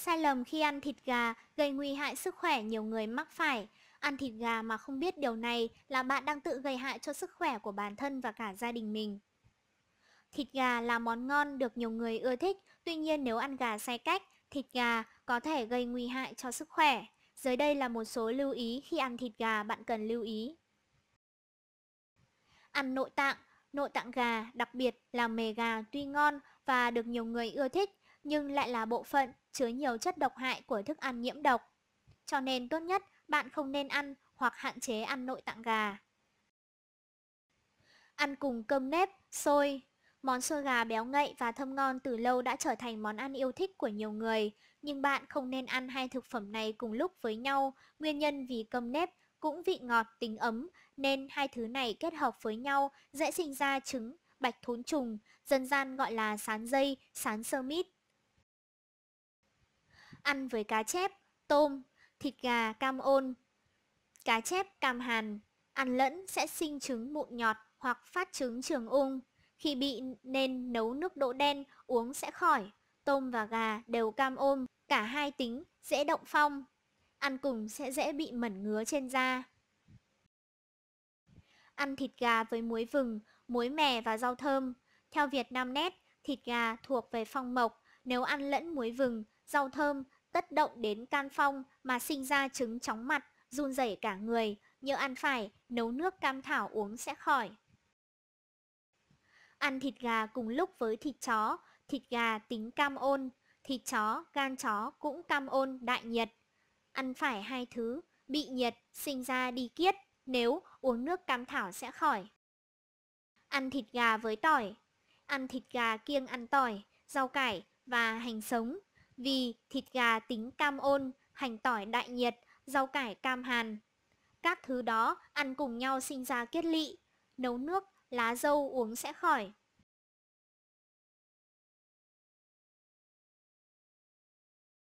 Sai lầm khi ăn thịt gà gây nguy hại sức khỏe nhiều người mắc phải. Ăn thịt gà mà không biết điều này là bạn đang tự gây hại cho sức khỏe của bản thân và cả gia đình mình. Thịt gà là món ngon được nhiều người ưa thích, tuy nhiên nếu ăn gà sai cách, thịt gà có thể gây nguy hại cho sức khỏe. Dưới đây là một số lưu ý khi ăn thịt gà bạn cần lưu ý. Ăn nội tạng Nội tạng gà, đặc biệt là mề gà tuy ngon và được nhiều người ưa thích, nhưng lại là bộ phận chứa nhiều chất độc hại của thức ăn nhiễm độc. Cho nên tốt nhất bạn không nên ăn hoặc hạn chế ăn nội tạng gà. Ăn cùng cơm nếp, xôi Món xôi gà béo ngậy và thơm ngon từ lâu đã trở thành món ăn yêu thích của nhiều người, nhưng bạn không nên ăn hai thực phẩm này cùng lúc với nhau, nguyên nhân vì cơm nếp cũng vị ngọt tính ấm, nên hai thứ này kết hợp với nhau dễ sinh ra trứng, bạch thốn trùng, dân gian gọi là sán dây, sán sơ mít ăn với cá chép, tôm, thịt gà, cam ôn. Cá chép, cam hàn, ăn lẫn sẽ sinh trứng mụn nhọt hoặc phát trứng trường ung. Khi bị nên nấu nước đỗ đen uống sẽ khỏi. Tôm và gà đều cam ôm, cả hai tính dễ động phong. Ăn cùng sẽ dễ bị mẩn ngứa trên da. Ăn thịt gà với muối vừng, muối mè và rau thơm. Theo Việt Nam Net, thịt gà thuộc về phong mộc, nếu ăn lẫn muối vừng, rau thơm tất động đến can phong mà sinh ra chứng chóng mặt, run rẩy cả người, như ăn phải, nấu nước cam thảo uống sẽ khỏi. Ăn thịt gà cùng lúc với thịt chó, thịt gà tính cam ôn, thịt chó, gan chó cũng cam ôn đại nhiệt. Ăn phải hai thứ, bị nhiệt, sinh ra đi kiết, nếu uống nước cam thảo sẽ khỏi. Ăn thịt gà với tỏi, ăn thịt gà kiêng ăn tỏi, rau cải và hành sống, vì thịt gà tính cam ôn, hành tỏi đại nhiệt, rau cải cam hàn. Các thứ đó ăn cùng nhau sinh ra kết lị, nấu nước, lá dâu uống sẽ khỏi.